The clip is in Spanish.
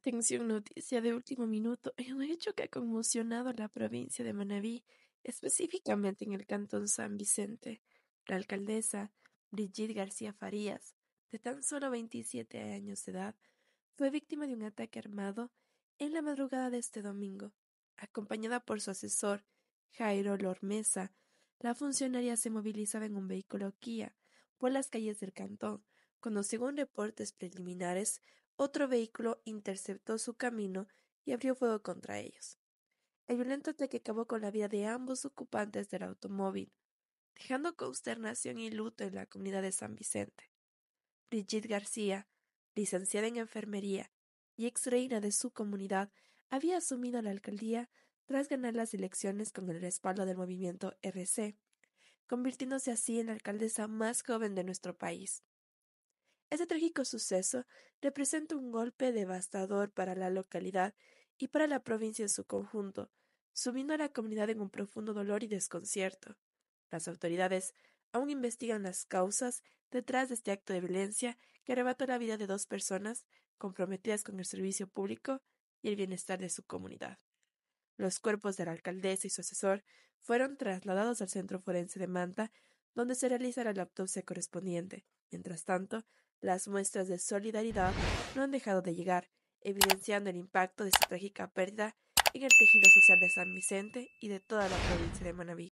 Atención, noticia de último minuto. en un hecho que ha conmocionado a la provincia de Manabí, específicamente en el cantón San Vicente. La alcaldesa, Brigitte García Farías, de tan solo 27 años de edad, fue víctima de un ataque armado en la madrugada de este domingo. Acompañada por su asesor, Jairo Lormesa, la funcionaria se movilizaba en un vehículo Kia por las calles del cantón, cuando según reportes preliminares otro vehículo interceptó su camino y abrió fuego contra ellos. El violento ataque acabó con la vida de ambos ocupantes del automóvil, dejando consternación y luto en la comunidad de San Vicente. Brigitte García, licenciada en enfermería y ex reina de su comunidad, había asumido la alcaldía tras ganar las elecciones con el respaldo del movimiento RC, convirtiéndose así en la alcaldesa más joven de nuestro país. Este trágico suceso representa un golpe devastador para la localidad y para la provincia en su conjunto, sumiendo a la comunidad en un profundo dolor y desconcierto. Las autoridades aún investigan las causas detrás de este acto de violencia que arrebató la vida de dos personas comprometidas con el servicio público y el bienestar de su comunidad. Los cuerpos de la alcaldesa y su asesor fueron trasladados al Centro Forense de Manta, donde se realizará la autopsia correspondiente. Mientras tanto, las muestras de solidaridad no han dejado de llegar, evidenciando el impacto de esta trágica pérdida en el tejido social de San Vicente y de toda la provincia de Manabí.